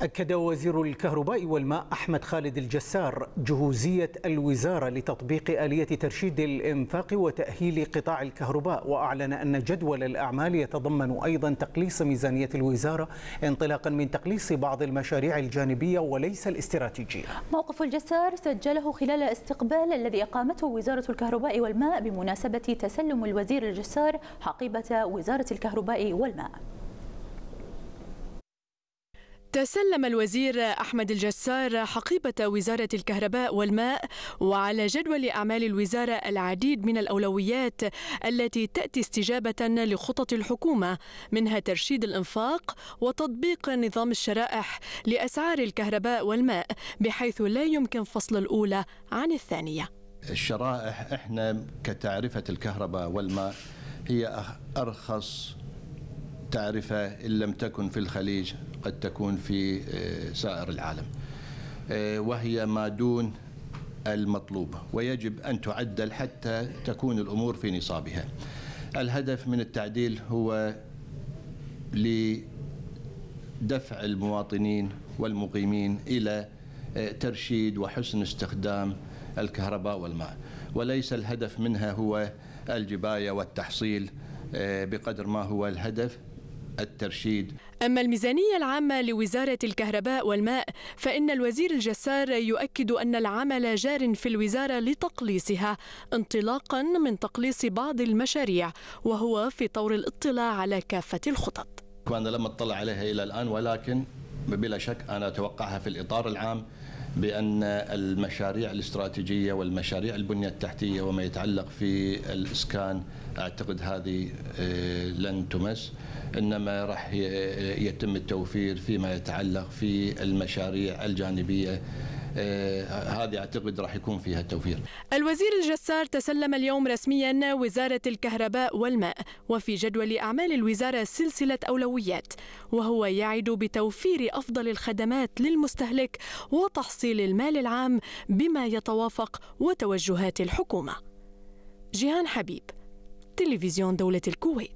أكد وزير الكهرباء والماء أحمد خالد الجسار جهوزية الوزارة لتطبيق آلية ترشيد الإنفاق وتأهيل قطاع الكهرباء وأعلن أن جدول الأعمال يتضمن أيضا تقليص ميزانية الوزارة انطلاقا من تقليص بعض المشاريع الجانبية وليس الاستراتيجية موقف الجسار سجله خلال استقبال الذي أقامته وزارة الكهرباء والماء بمناسبة تسلم الوزير الجسار حقيبة وزارة الكهرباء والماء تسلم الوزير أحمد الجسار حقيبة وزارة الكهرباء والماء وعلى جدول أعمال الوزارة العديد من الأولويات التي تأتي استجابة لخطط الحكومة منها ترشيد الإنفاق وتطبيق نظام الشرائح لأسعار الكهرباء والماء بحيث لا يمكن فصل الأولى عن الثانية الشرائح إحنا كتعرفة الكهرباء والماء هي أرخص تعرفة إن لم تكن في الخليج قد تكون في آه، سائر العالم آه، وهي ما دون المطلوب ويجب أن تعدل حتى تكون الأمور في نصابها الهدف من التعديل هو لدفع المواطنين والمقيمين إلى آه، ترشيد وحسن استخدام الكهرباء والماء وليس الهدف منها هو الجباية والتحصيل بقدر ما هو الهدف الترشيد أما الميزانية العامة لوزارة الكهرباء والماء فإن الوزير الجسار يؤكد أن العمل جار في الوزارة لتقليصها انطلاقا من تقليص بعض المشاريع وهو في طور الاطلاع على كافة الخطط وأنا لم أطلع عليها إلى الآن ولكن بلا شك أنا أتوقعها في الإطار العام بأن المشاريع الاستراتيجية والمشاريع البنية التحتية وما يتعلق في الإسكان أعتقد هذه آه، لن تمس إنما راح يتم التوفير فيما يتعلق في المشاريع الجانبية آه، هذه اعتقد راح يكون فيها توفير. الوزير الجسار تسلم اليوم رسميا وزاره الكهرباء والماء وفي جدول اعمال الوزاره سلسله اولويات وهو يعد بتوفير افضل الخدمات للمستهلك وتحصيل المال العام بما يتوافق وتوجهات الحكومه. جيهان حبيب تلفزيون دوله الكويت